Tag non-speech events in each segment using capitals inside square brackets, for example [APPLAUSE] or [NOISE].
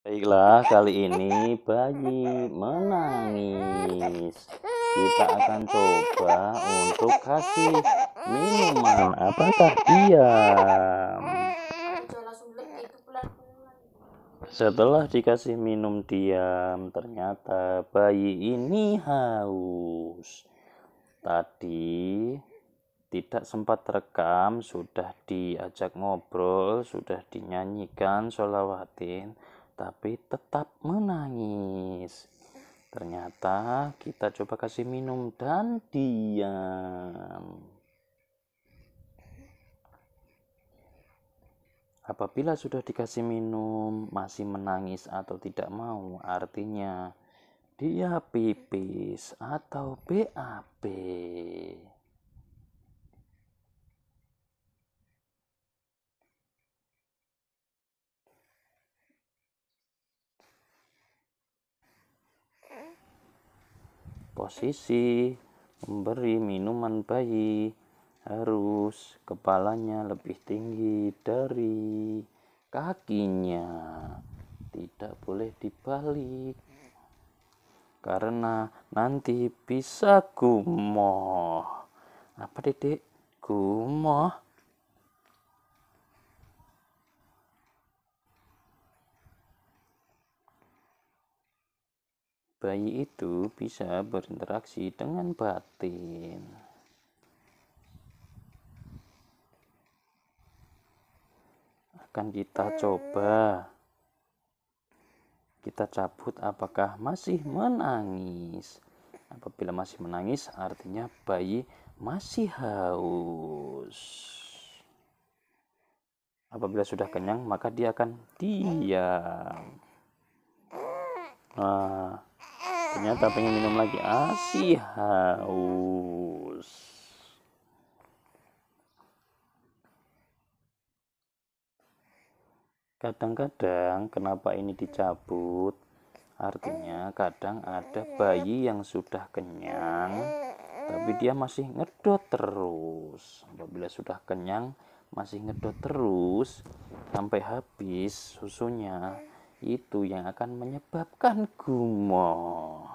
Baiklah, [LAUGHS] kali ini bayi menangis. Kita akan coba untuk kasih minuman. Apakah diam? Setelah dikasih minum diam, ternyata bayi ini haus. Tadi tidak sempat rekam, sudah diajak ngobrol, sudah dinyanyikan sholawatin tapi tetap menangis. Ternyata kita coba kasih minum dan diam. Apabila sudah dikasih minum, masih menangis atau tidak mau, artinya dia pipis atau BAB. posisi memberi minuman bayi harus kepalanya lebih tinggi dari kakinya tidak boleh dibalik karena nanti bisa gumoh apa dedek gumoh bayi itu bisa berinteraksi dengan batin. Akan kita coba. Kita cabut apakah masih menangis. Apabila masih menangis artinya bayi masih haus. Apabila sudah kenyang maka dia akan diam. Nah, ternyata pengen minum lagi asih haus kadang-kadang kenapa ini dicabut artinya kadang ada bayi yang sudah kenyang tapi dia masih ngedot terus apabila sudah kenyang masih ngedot terus sampai habis susunya itu yang akan menyebabkan gumoh.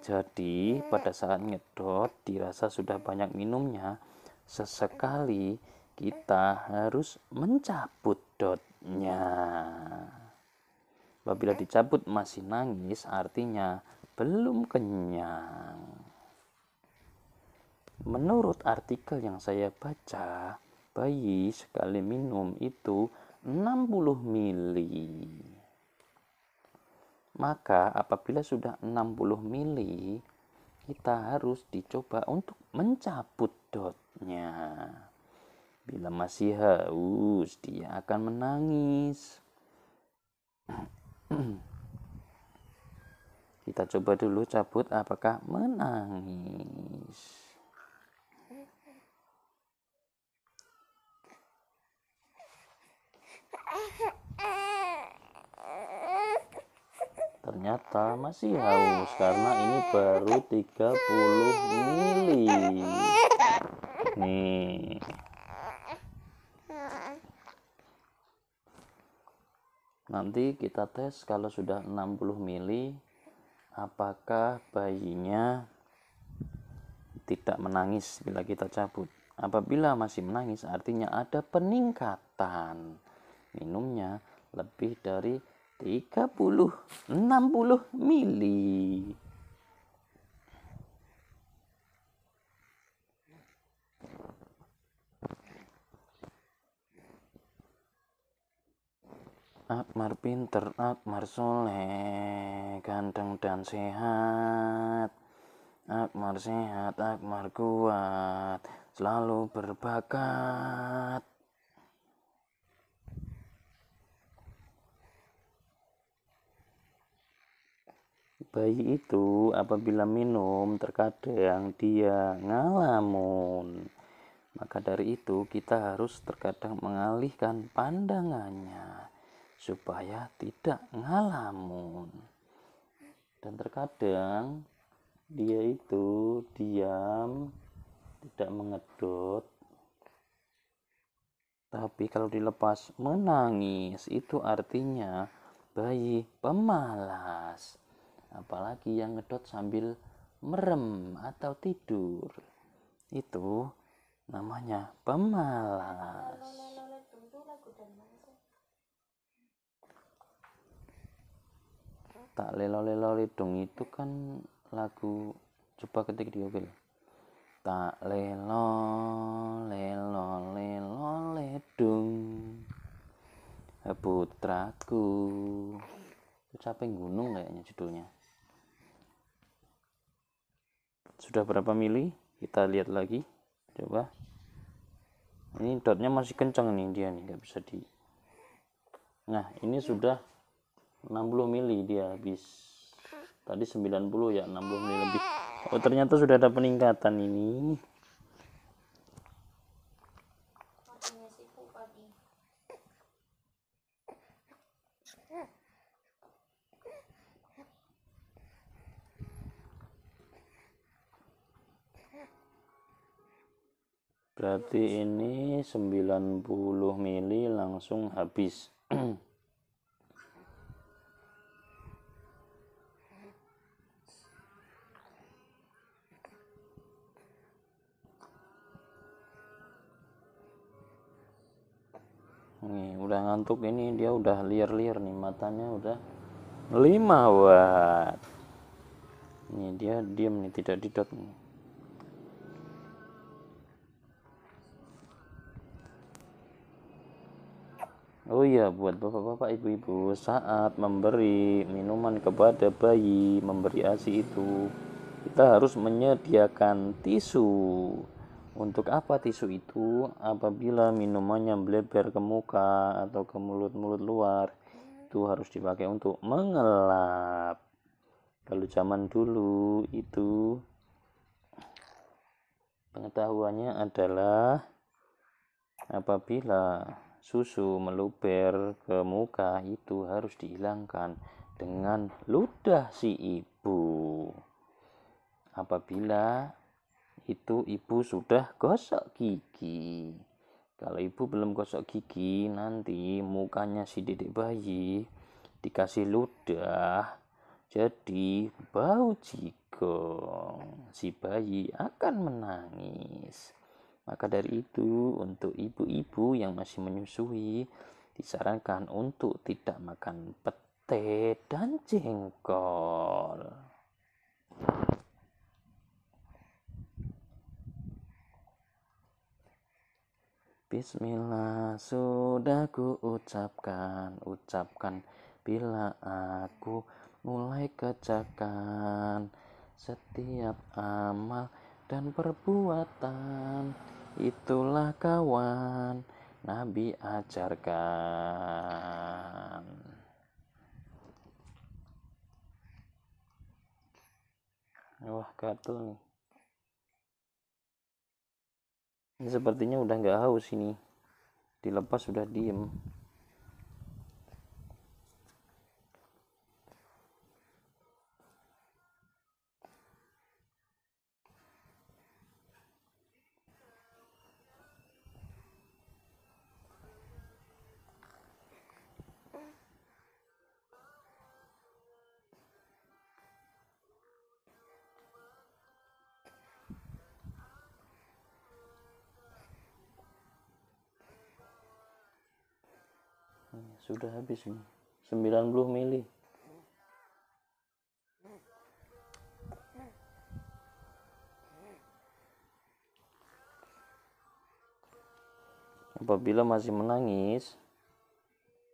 Jadi, pada saat ngedot dirasa sudah banyak minumnya, sesekali kita harus mencabut dotnya. Apabila dicabut masih nangis, artinya belum kenyang. Menurut artikel yang saya baca, bayi sekali minum itu 60 mili. Maka apabila sudah 60 mili, kita harus dicoba untuk mencabut dotnya. Bila masih haus, dia akan menangis. [CLEARS THROAT] kita coba dulu cabut apakah menangis. uh [CLEARS THROAT] ternyata masih haus karena ini baru 30 mili nih nanti kita tes kalau sudah 60 mili apakah bayinya tidak menangis bila kita cabut apabila masih menangis artinya ada peningkatan minumnya lebih dari 30 60 mili Akmar pinter, Akmar soleh, ganteng dan sehat. Akmar sehat, Akmar kuat, selalu berbakat. bayi itu apabila minum terkadang dia ngalamun maka dari itu kita harus terkadang mengalihkan pandangannya supaya tidak ngalamun dan terkadang dia itu diam tidak mengedut, tapi kalau dilepas menangis itu artinya bayi pemalas apalagi yang ngedot sambil merem atau tidur itu namanya pemalas tak lelo lelo lidung itu kan lagu coba ketik di Google tak lelo lelo lelo ledung putraku capek gunung kayaknya judulnya sudah berapa mili kita lihat lagi coba ini dotnya masih kencang nih dia nih nggak bisa di nah ini sudah 60 mili dia habis tadi 90 ya 60 mili lebih oh ternyata sudah ada peningkatan ini berarti ini 90 mili langsung habis [CLEARS THROAT] nih udah ngantuk ini dia udah liar-liar nih matanya udah 5 watt ini dia diam nih tidak didot nih Oh iya, buat bapak-bapak, ibu-ibu, saat memberi minuman kepada bayi, memberi ASI itu, kita harus menyediakan tisu. Untuk apa tisu itu? Apabila minumannya meleber ke muka atau ke mulut-mulut luar, itu harus dipakai untuk mengelap. Kalau zaman dulu itu pengetahuannya adalah apabila susu meluber ke muka itu harus dihilangkan dengan ludah si ibu. Apabila itu ibu sudah gosok gigi. Kalau ibu belum gosok gigi, nanti mukanya si dedek bayi dikasih ludah. Jadi bau jigong. Si bayi akan menangis. Maka dari itu, untuk ibu-ibu yang masih menyusui, disarankan untuk tidak makan pete dan jengkol. Bismillah sudah ku ucapkan, ucapkan bila aku mulai kerjakan setiap amal dan perbuatan Itulah kawan Nabi ajarkan. Wah, gatel nih. Ini sepertinya udah nggak haus ini. Dilepas sudah diem. Iya, sudah habis nih 90 mili apabila masih menangis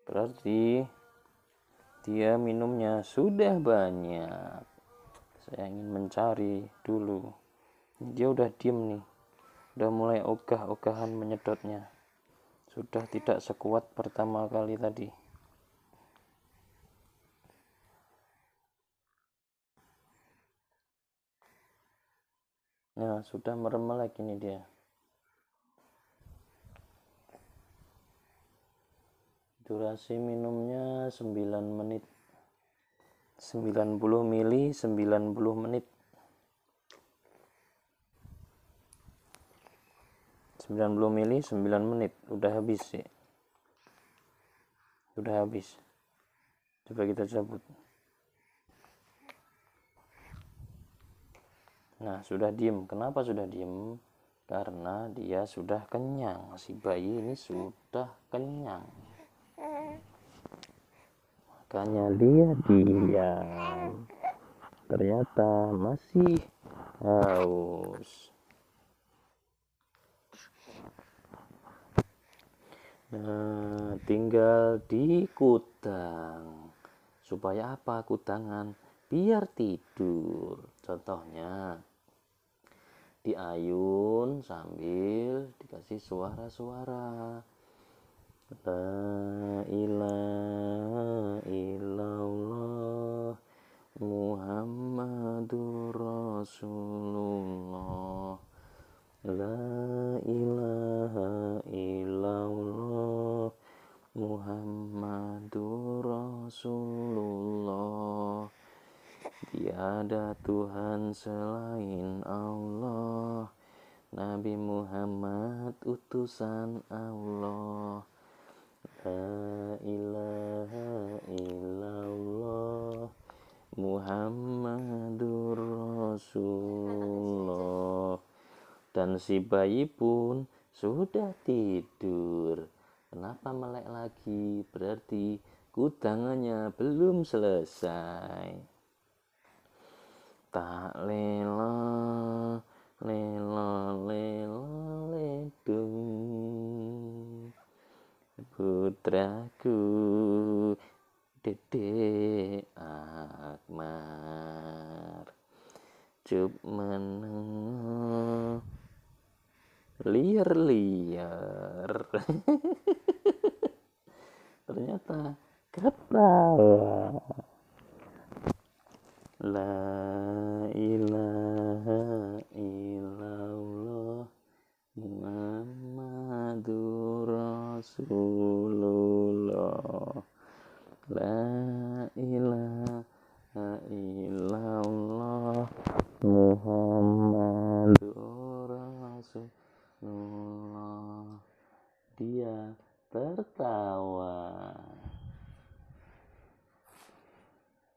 berarti dia minumnya sudah banyak saya ingin mencari dulu dia udah diem nih udah mulai ogah-ogahan menyedotnya sudah tidak sekuat pertama kali tadi Nah, sudah lagi ini dia. Durasi minumnya 9 menit. 90 mili 90 menit. 90 mili 9 menit udah habis sih udah habis coba kita cabut nah sudah diem kenapa sudah diem karena dia sudah kenyang si bayi ini sudah kenyang makanya dia diam ternyata masih haus Nah, tinggal di kudang. Supaya apa kudangan? Biar tidur. Contohnya diayun sambil dikasih suara-suara. La ilaha illallah Muhammadur Rasulullah La ilaha Muhammadur Rasulullah Tiada Tuhan selain Allah Nabi Muhammad utusan Allah La ilaha illallah Muhammadur Rasulullah Dan si bayi pun sudah tidur Kenapa melek lagi? Berarti kudangannya belum selesai. Tak lela, lela, lela, ledung. Putraku, dede Akmar. Cup liar liar [LAUGHS] ternyata ketawa la ilah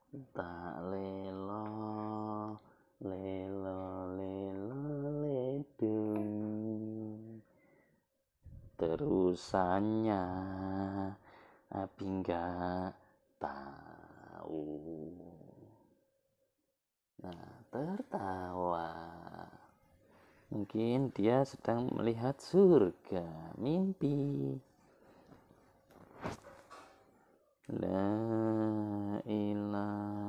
tak lelo lelo lelo ledung terusannya api nggak tahu nah tertawa mungkin dia sedang melihat surga mimpi La ilaha